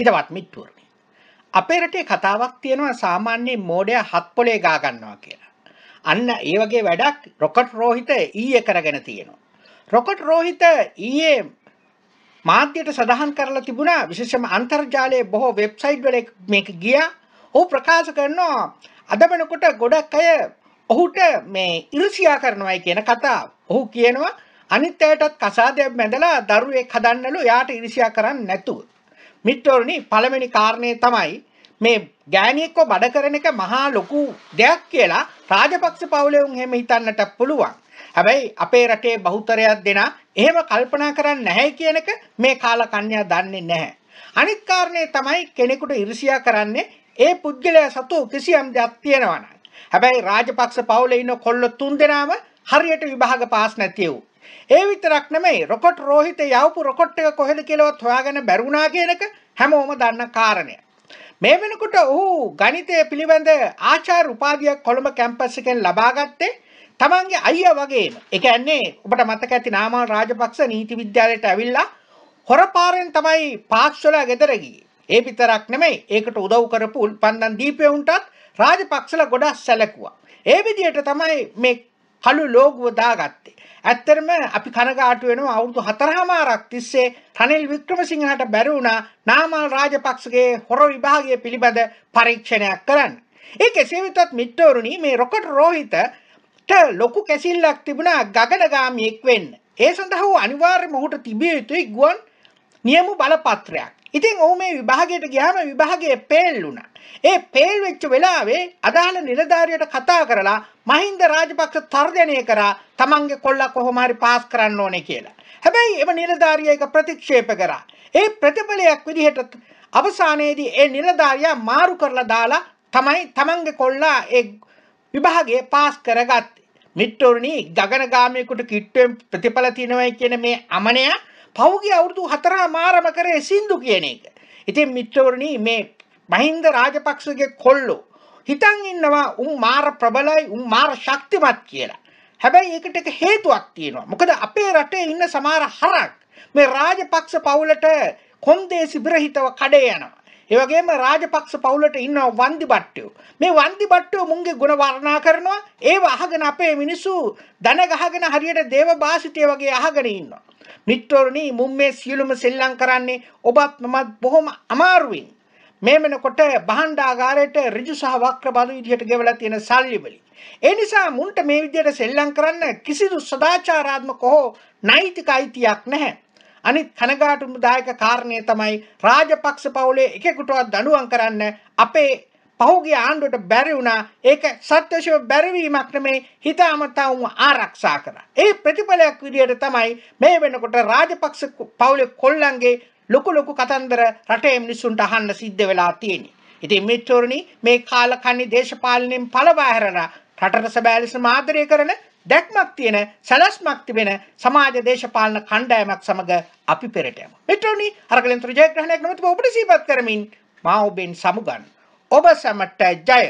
හිතවත් මිත්තුවරණි. අපේ රටේ කතාවක් තියෙනවා සාමාන්‍ය මෝඩයා හත් පොලේ ගා ගන්නවා කියලා. අන්න ඒ වගේ වැඩක් රොකට් රෝහිත ඊයේ කරගෙන තියෙනවා. රොකට් රෝහිත ඊයේ මාධ්‍යයට සඳහන් කරලා තිබුණා විශේෂම අන්තර්ජාලයේ බොහෝ වෙබ්සයිට් වල මේක ගියා. ඔහු ප්‍රකාශ කරනවා අද වෙනකොට ගොඩක් අය ඔහුට මේ ඉරිසියා කරනවායි කියන කතාව. ඔහු කියනවා අනිත් අයටත් කසාදයක් බැඳලා දරුවෙක් හදන්නලු යාට ඉරිසියා කරන්නේ නැතුව. මිත්‍රෝනි පළවෙනි කාරණය තමයි මේ ගෑණියෙක්ව බඩ කරන එක මහා ලොකු දෙයක් කියලා රාජපක්ෂ පවුලේ උන් එහෙම හිතන්නට පුළුවන්. හැබැයි අපේ රටේ බහුතරයක් දෙනා එහෙම කල්පනා කරන්නේ නැහැ කියන එක මේ කාලකන්‍යා දන්නේ නැහැ. අනිත් කාරණේ තමයි කෙනෙකුට ඉරිසියා කරන්නේ ඒ පුද්ගලයා සතු කිසියම් දෙයක් තියෙනවා නම්. හැබැයි රාජපක්ෂ පවුලේ ඉන්න කොල්ල තුන් දෙනාම හරියට විභාග පාස් නැතිවෝ. ඒ විතරක් නෙමෙයි රොකට් රෝහිත යවපු රොකට් එක කොහෙද කියලාවත් හොයාගෙන බැරුණා කියන එක හැමෝම දන්න කාරණය. මේ වෙනකොට ඔහු ගණිතය පිළිබඳ ආචාර්ය උපාධියක් කොළඹ කැම්පස් එකෙන් ලබා ගත්තේ තමන්ගේ අයියා වගේම. ඒ කියන්නේ ඔබට මතක ඇති නාමල් රාජපක්ෂ නීති විද්‍යාලයට ඇවිල්ලා හොරපාරෙන් තමයි පාස් වෙලා ගෙදර ගියේ. ඒ විතරක් නෙමෙයි ඒකට උදව් කරපු උල්පන්දන් දීපේ උන්ටත් රාජපක්ෂලා ගොඩක් සැලකුවා. ඒ විදිහට තමයි මේ හළු ලෝගුව දාගත්තේ. ඇත්තරම අපි කනගාටු වෙනවා අවුරුදු 4මාරක් තිස්සේ රනිල් වික්‍රමසිංහට බැරි වුණා නාමල් රාජපක්ෂගේ හොර විභාගය පිළිබඳ පරීක්ෂණයක් කරන්න. ඒ කෙසේ වෙතත් මිත්‍රවරුනි මේ රොකට් රෝහිතට ලොකු කැසිල්ලක් තිබුණා ගගනගාමියෙක් වෙන්න. ඒ සඳහා අනිවාර්යයෙන්ම ඔහුට තිබිය යුතුයි ගුවන් නියම බලපත්‍රයක්. ඉතින් ඔහු මේ විභාගයට ගියාම විභාගයේ පේල් වුණා. ඒ පේල් වෙච්ච වෙලාවේ අදාළ නිලධාරියට කතා කරලා මහින්ද රාජපක්ෂ තර්ජනය කරා තමන්ගේ කොල්ලා කොහොම හරි පාස් කරන්න ඕනේ කියලා. හැබැයි එම නිලධාරිය ඒක ප්‍රතික්ෂේප කරා. ඒ ප්‍රතිඵලයක් විදිහට අවසානයේදී ඒ නිලධාරියා මාරු කරලා දාලා තමයි තමන්ගේ කොල්ලා ඒ විභාගයේ පාස් කරගත්තේ. මිට්ටෝරණී ගගනගාමයකුට කිට්ටුවෙන් ප්‍රතිඵල තියෙනවයි කියන මේ අමනයක් පෞගේ අවුරුදු 4 මාරම කරේ සින්දු කියන එක. ඉතින් මිත්‍රවරුනි මේ මහින්ද රාජපක්ෂගේ කොල්ලෝ හිතන් ඉන්නවා උන් මාර ප්‍රබලයි උන් මාර ශක්තිමත් කියලා. හැබැයි ඒකට එක හේතුවක් තියෙනවා. මොකද අපේ රටේ ඉන්න සමහර හරක් මේ රාජපක්ෂ පවුලට කොන්දේසි බිරහිතව කඩේ යනවා. ඒ වගේම රාජපක්ෂ පවුලට ඉන්න වන්දි බට්ටයෝ. මේ වන්දි බට්ටයෝ මුන්ගේ ಗುಣ වර්ණනා කරනවා. ඒව අහගෙන අපේ මිනිස්සු දන ගහගෙන හරියට දේව භාෂිතය වගේ අහගෙන ඉන්නවා. මිත්‍රෝරණි මුම් මේ සියලුම සෙල්ලම් කරන්නේ ඔබත් මමත් බොහොම අමාරුවෙන් මේ වෙනකොට භාණ්ඩාගාරයට ඍජු සහ වක්‍ර බඳු විදිහට ගෙවලා තියෙන සල්ලි වලින් ඒ නිසා මුන්ට මේ විදිහට සෙල්ලම් කරන්න කිසිදු සදාචාරාත්මක හෝ නෛතික අයිතියක් නැහැ අනිත් කනගාටුදායක කාරණය තමයි රාජපක්ෂ පවුලේ එකෙකුටවත් දඬුවම් කරන්න අපේ පහුගේ ආණ්ඩුවට බැරි වුණා ඒක සත්‍යශව බැරිවීමක් නෙමේ හිතාමතා වුණ ආරක්ෂා කරා. ඒ ප්‍රතිඵලයක් විදියට තමයි මේ වෙනකොට රාජපක්ෂ පවුලේ කොල්ලන්ගේ ලොකු ලොකු කතන්දර රටේ මිනිස්සුන්ට අහන්න සිද්ධ වෙලා තියෙන්නේ. ඉතින් මිත්‍රෝනි මේ කාලකන්ණි දේශපාලනයෙන් පළවා හැරලා රටට සැබෑ ලෙස ආදරය කරන දැක්මක් තියෙන සැලැස්මක් තිබෙන සමාජ දේශපාලන කණ්ඩායමක් සමග අපි පෙරට යමු. මිත්‍රෝනි අරගලෙන් තුරු ජයග්‍රහණයක් නොමැතිව ඔබට සීපත් කරමින් මා ඔබෙන් සමුගන්නවා. ඔබ සැමට ජය